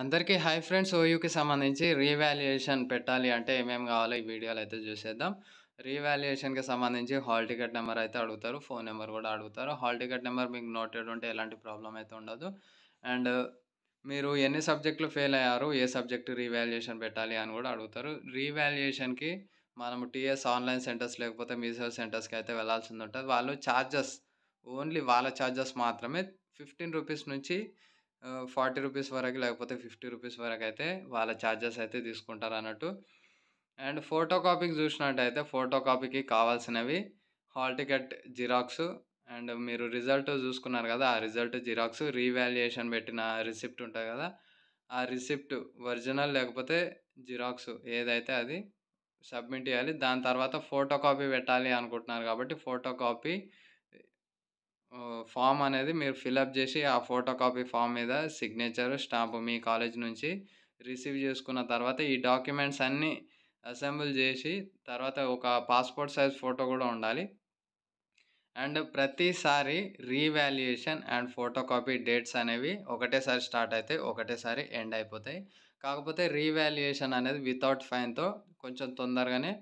అందరికీ hi friends ఓయూకి సంబంధించి revaluation పెట్టాలి అంటే ఏమేమి కావాలో ఈ వీడియోలో అయితే చూసేద్దాం రీవాల్యుయేషన్కి సంబంధించి హాల్ టికెట్ నెంబర్ అయితే అడుగుతారు ఫోన్ నెంబర్ కూడా అడుగుతారు హాల్ టికెట్ నెంబర్ మీకు నోటెడ్ ఉంటే ఎలాంటి ప్రాబ్లం అయితే ఉండదు అండ్ మీరు ఎన్ని సబ్జెక్టులు ఫెయిల్ అయ్యారు ఏ సబ్జెక్టు రీవాల్యుయేషన్ పెట్టాలి అని కూడా అడుగుతారు రీవాల్యుయేషన్కి మనం టీఎస్ ఆన్లైన్ సెంటర్స్ లేకపోతే మీసేవ్ సెంటర్స్కి అయితే వెళ్ళాల్సి ఉంటుంది వాళ్ళు ఛార్జెస్ ఓన్లీ వాళ్ళ ఛార్జెస్ మాత్రమే ఫిఫ్టీన్ రూపీస్ నుంచి ఫార్టీ రూపీస్ వరకు లేకపోతే ఫిఫ్టీ రూపీస్ వరకు అయితే వాళ్ళ ఛార్జెస్ అయితే తీసుకుంటారు అన్నట్టు అండ్ ఫోటో కాపీకి చూసినట్టయితే ఫోటో కాపీకి కావాల్సినవి హాల్ టికెట్ జిరాక్స్ అండ్ మీరు రిజల్ట్ చూసుకున్నారు కదా ఆ రిజల్ట్ జిరాక్స్ రీవాల్యుయేషన్ పెట్టిన రిసిప్ట్ ఉంటుంది కదా ఆ రిసిప్ట్ ఒరిజినల్ లేకపోతే జిరాక్స్ ఏదైతే అది సబ్మిట్ చేయాలి దాని తర్వాత ఫోటో కాపీ పెట్టాలి అనుకుంటున్నారు కాబట్టి ఫోటో కాపీ ఫామ్ అనేది మీరు ఫిలప్ చేసి ఆ ఫోటో కాపీ ఫామ్ మీద సిగ్నేచర్ స్టాంప్ మీ కాలేజ్ నుంచి రిసీవ్ చేసుకున్న తర్వాత ఈ డాక్యుమెంట్స్ అన్నీ అసెంబుల్ చేసి తర్వాత ఒక పాస్పోర్ట్ సైజ్ ఫోటో కూడా ఉండాలి అండ్ ప్రతిసారి revaluation and photo copy dates అనేవి ఒకటేసారి స్టార్ట్ అవుతాయి ఒకటేసారి ఎండ్ అయిపోతాయి కాకపోతే రీవాల్యుయేషన్ అనేది వితౌట్ ఫైన్తో కొంచెం తొందరగానే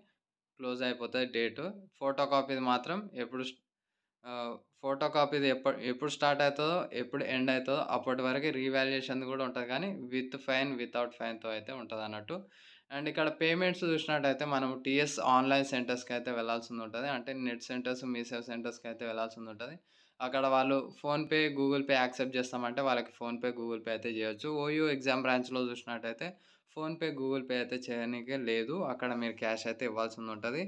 క్లోజ్ అయిపోతుంది డేటు ఫోటో కాపీది మాత్రం ఎప్పుడు ఫోటో కాపీది ఎప్పుడు ఎప్పుడు స్టార్ట్ అవుతుందో ఎప్పుడు ఎండ్ అవుతుందో అప్పటి వరకు రీవాల్యుయేషన్ కూడా ఉంటుంది కానీ విత్ ఫైన్ వితౌట్ ఫైన్తో అయితే ఉంటుంది అన్నట్టు అండ్ ఇక్కడ పేమెంట్స్ చూసినట్టయితే మనం టీఎస్ ఆన్లైన్ సెంటర్స్కి అయితే వెళ్ళాల్సి ఉంటుంది అంటే నెట్ సెంటర్స్ మీసేవ్ సెంటర్స్కి అయితే వెళ్ళాల్సి ఉంటుంది అక్కడ వాళ్ళు ఫోన్పే గూగుల్ పే యాక్సెప్ట్ చేస్తామంటే వాళ్ళకి ఫోన్పే గూగుల్ పే అయితే చేయొచ్చు ఓయూ ఎగ్జామ్ బ్రాంచ్లో చూసినట్టయితే ఫోన్పే గూగుల్ పే అయితే చేయడానికి లేదు అక్కడ మీరు క్యాష్ అయితే ఇవ్వాల్సి ఉంటుంది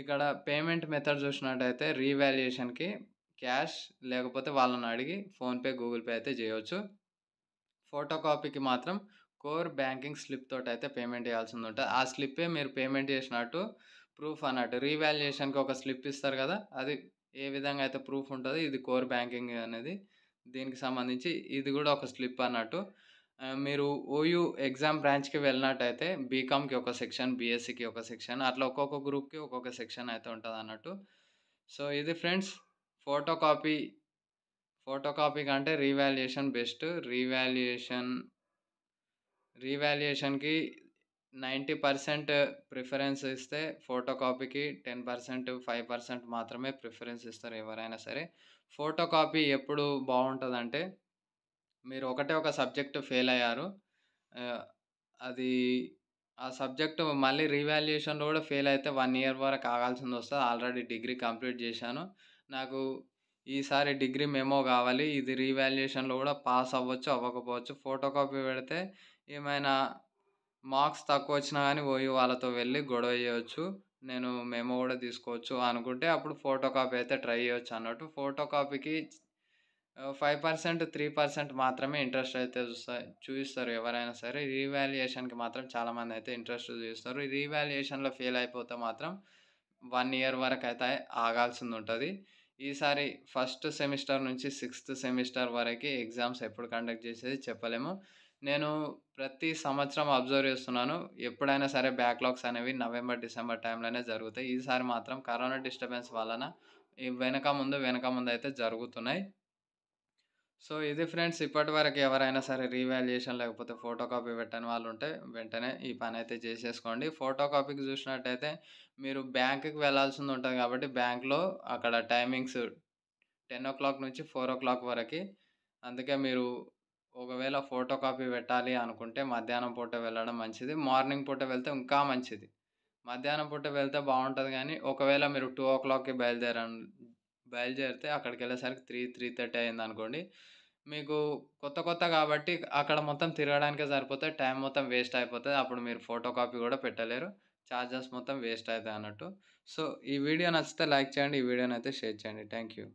ఇక్కడ పేమెంట్ మెథడ్ చూసినట్టయితే రీవాల్యుయేషన్కి క్యాష్ లేకపోతే వాళ్ళని అడిగి ఫోన్పే గూగుల్ పే అయితే చేయవచ్చు ఫోటో కాపీకి మాత్రం కోర్ బ్యాంకింగ్ స్లిప్ తోటి అయితే పేమెంట్ చేయాల్సింది ఉంటుంది ఆ స్లిప్పే మీరు పేమెంట్ చేసినట్టు ప్రూఫ్ అన్నట్టు రీవాల్యుయేషన్కి ఒక స్లిప్ ఇస్తారు కదా అది ఏ విధంగా అయితే ప్రూఫ్ ఉంటుంది ఇది కోర్ బ్యాంకింగ్ అనేది దీనికి సంబంధించి ఇది కూడా ఒక స్లిప్ అన్నట్టు మీరు ఓయూ ఎగ్జామ్ బ్రాంచ్కి వెళ్ళినట్టయితే బీకామ్కి ఒక సెక్షన్ బీఎస్సికి ఒక సెక్షన్ అట్లా ఒక్కొక్క గ్రూప్కి ఒక్కొక్క సెక్షన్ అయితే ఉంటుంది అన్నట్టు సో ఇది friends photo copy photo copy కంటే రీవాల్యుయేషన్ బెస్ట్ రీవాల్యుయేషన్ రీవాల్యుయేషన్కి నైంటీ పర్సెంట్ ప్రిఫరెన్స్ ఇస్తే ఫోటో కాపీకి టెన్ పర్సెంట్ ఫైవ్ పర్సెంట్ మాత్రమే ప్రిఫరెన్స్ ఇస్తారు ఎవరైనా సరే ఫోటో కాపీ ఎప్పుడు బాగుంటుందంటే మీరు ఒకటే ఒక సబ్జెక్ట్ ఫెయిల్ అయ్యారు అది ఆ సబ్జెక్టు మళ్ళీ రీవాల్యుయేషన్లో కూడా ఫెయిల్ అయితే వన్ ఇయర్ వరకు ఆగాల్సింది వస్తుంది ఆల్రెడీ డిగ్రీ కంప్లీట్ చేశాను నాకు ఈసారి డిగ్రీ మెమో కావాలి ఇది రీవాల్యుయేషన్లో కూడా పాస్ అవ్వచ్చు అవ్వకపోవచ్చు ఫోటో కాపీ పెడితే ఏమైనా మార్క్స్ తక్కువ వచ్చినా కానీ పోయి వాళ్ళతో వెళ్ళి గొడవ చేయవచ్చు నేను మెమో కూడా తీసుకోవచ్చు అనుకుంటే అప్పుడు ఫోటో కాపీ అయితే ట్రై చేయొచ్చు అన్నట్టు ఫోటో కాపీకి ఫైవ్ పర్సెంట్ త్రీ పర్సెంట్ మాత్రమే ఇంట్రెస్ట్ అయితే చూస్తారు చూపిస్తారు ఎవరైనా సరే రీవాల్యుయేషన్కి మాత్రం చాలామంది అయితే ఇంట్రెస్ట్ చూపిస్తారు రీవాల్యుయేషన్లో ఫెయిల్ అయిపోతే మాత్రం వన్ ఇయర్ వరకు అయితే ఆగాల్సింది ఉంటుంది ఈసారి ఫస్ట్ సెమిస్టర్ నుంచి సిక్స్త్ సెమిస్టర్ వరకు ఎగ్జామ్స్ ఎప్పుడు కండక్ట్ చేసేది చెప్పలేము నేను ప్రతి సంవత్సరం అబ్జర్వ్ చేస్తున్నాను ఎప్పుడైనా సరే బ్యాక్లాగ్స్ అనేవి నవంబర్ డిసెంబర్ టైంలోనే జరుగుతాయి ఈసారి మాత్రం కరోనా డిస్టర్బెన్స్ వలన వెనక ముందు వెనక ముందు అయితే జరుగుతున్నాయి సో ఇది ఫ్రెండ్స్ ఇప్పటి వరకు ఎవరైనా సరే రీవాల్యుయేషన్ లేకపోతే ఫోటో కాపీ పెట్టని వాళ్ళు ఉంటే వెంటనే ఈ పని అయితే చేసేసుకోండి ఫోటో కాపీకి చూసినట్టయితే మీరు బ్యాంకుకి వెళ్ళాల్సింది ఉంటుంది కాబట్టి బ్యాంక్లో అక్కడ టైమింగ్స్ టెన్ ఓ క్లాక్ నుంచి ఫోర్ ఓ క్లాక్ వరకు అందుకే మీరు ఒకవేళ ఫోటో కాపీ పెట్టాలి అనుకుంటే మధ్యాహ్నం పూట వెళ్ళడం మంచిది మార్నింగ్ పూట వెళ్తే ఇంకా మంచిది మధ్యాహ్నం పూట వెళ్తే బాగుంటుంది కానీ ఒకవేళ మీరు టూ ఓ క్లాక్కి బయలుదేర బయలుదేరితే అక్కడికి వెళ్ళేసరికి త్రీ త్రీ థర్టీ అయింది అనుకోండి మీకు కొత్త కొత్త కాబట్టి అక్కడ మొత్తం తిరగడానికే సరిపోతే టైం మొత్తం వేస్ట్ అయిపోతుంది అప్పుడు మీరు ఫోటో కాపీ కూడా పెట్టలేరు ఛార్జెస్ మొత్తం వేస్ట్ అవుతాయి అన్నట్టు సో ఈ వీడియో నచ్చితే లైక్ చేయండి ఈ వీడియోని అయితే షేర్ చేయండి థ్యాంక్ యూ